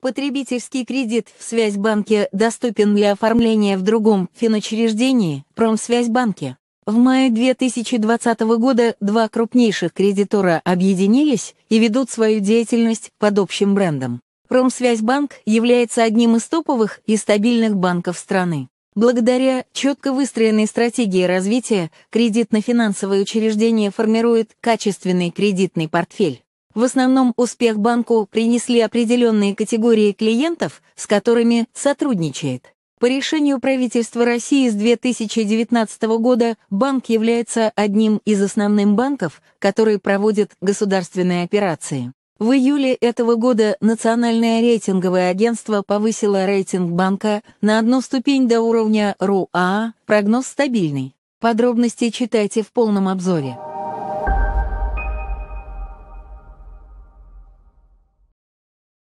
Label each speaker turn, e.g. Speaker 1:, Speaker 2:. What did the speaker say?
Speaker 1: Потребительский кредит в Связьбанке доступен для оформления в другом финучреждении Промсвязьбанке. В мае 2020 года два крупнейших кредитора объединились и ведут свою деятельность под общим брендом. Промсвязьбанк является одним из топовых и стабильных банков страны. Благодаря четко выстроенной стратегии развития кредитно финансовые учреждения формируют качественный кредитный портфель. В основном успех банку принесли определенные категории клиентов, с которыми сотрудничает. По решению правительства России с 2019 года банк является одним из основных банков, которые проводят государственные операции. В июле этого года Национальное рейтинговое агентство повысило рейтинг банка на одну ступень до уровня РУА, прогноз стабильный. Подробности читайте в полном обзоре.